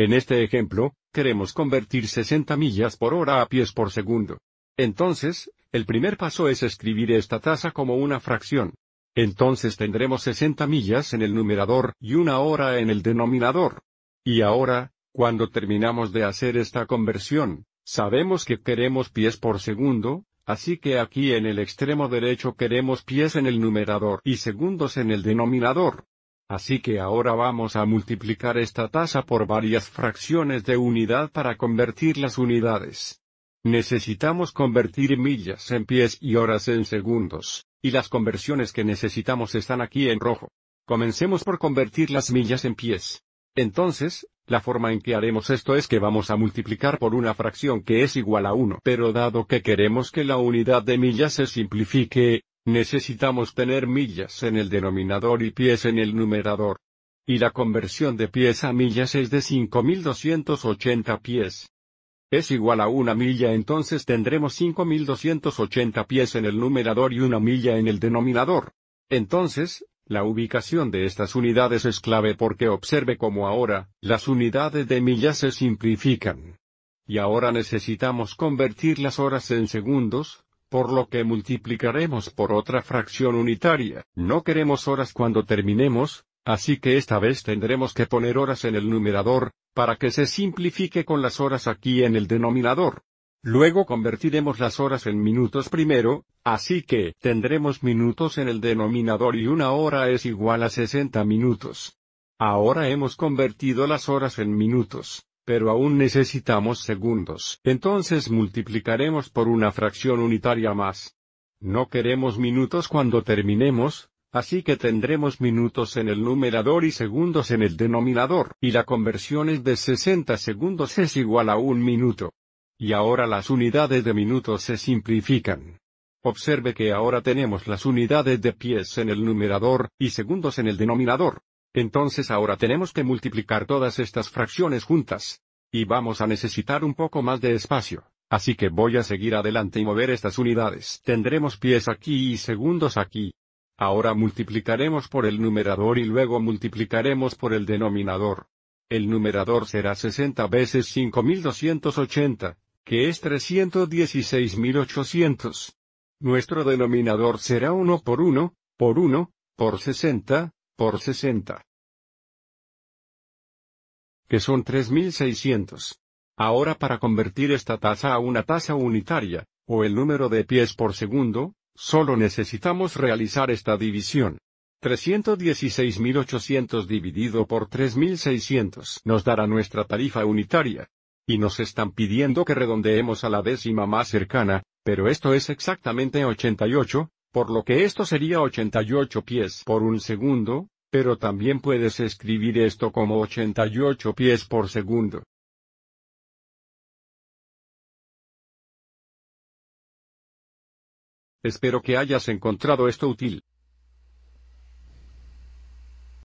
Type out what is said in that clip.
En este ejemplo, queremos convertir 60 millas por hora a pies por segundo. Entonces, el primer paso es escribir esta tasa como una fracción. Entonces tendremos 60 millas en el numerador y una hora en el denominador. Y ahora, cuando terminamos de hacer esta conversión, sabemos que queremos pies por segundo, así que aquí en el extremo derecho queremos pies en el numerador y segundos en el denominador. Así que ahora vamos a multiplicar esta tasa por varias fracciones de unidad para convertir las unidades. Necesitamos convertir millas en pies y horas en segundos, y las conversiones que necesitamos están aquí en rojo. Comencemos por convertir las millas en pies. Entonces, la forma en que haremos esto es que vamos a multiplicar por una fracción que es igual a 1. Pero dado que queremos que la unidad de millas se simplifique, Necesitamos tener millas en el denominador y pies en el numerador. Y la conversión de pies a millas es de 5.280 pies. Es igual a una milla entonces tendremos 5.280 pies en el numerador y una milla en el denominador. Entonces, la ubicación de estas unidades es clave porque observe como ahora, las unidades de millas se simplifican. Y ahora necesitamos convertir las horas en segundos, por lo que multiplicaremos por otra fracción unitaria. No queremos horas cuando terminemos, así que esta vez tendremos que poner horas en el numerador, para que se simplifique con las horas aquí en el denominador. Luego convertiremos las horas en minutos primero, así que tendremos minutos en el denominador y una hora es igual a 60 minutos. Ahora hemos convertido las horas en minutos pero aún necesitamos segundos. Entonces multiplicaremos por una fracción unitaria más. No queremos minutos cuando terminemos, así que tendremos minutos en el numerador y segundos en el denominador, y la conversión es de 60 segundos es igual a un minuto. Y ahora las unidades de minutos se simplifican. Observe que ahora tenemos las unidades de pies en el numerador, y segundos en el denominador. Entonces ahora tenemos que multiplicar todas estas fracciones juntas. Y vamos a necesitar un poco más de espacio. Así que voy a seguir adelante y mover estas unidades. Tendremos pies aquí y segundos aquí. Ahora multiplicaremos por el numerador y luego multiplicaremos por el denominador. El numerador será 60 veces 5280, que es 316.800. Nuestro denominador será 1 por 1, por 1, por 60, por 60. Que son 3600. Ahora para convertir esta tasa a una tasa unitaria, o el número de pies por segundo, solo necesitamos realizar esta división. 316.800 dividido por 3.600 nos dará nuestra tarifa unitaria. Y nos están pidiendo que redondeemos a la décima más cercana, pero esto es exactamente 88, por lo que esto sería 88 pies por un segundo, pero también puedes escribir esto como 88 pies por segundo. Espero que hayas encontrado esto útil.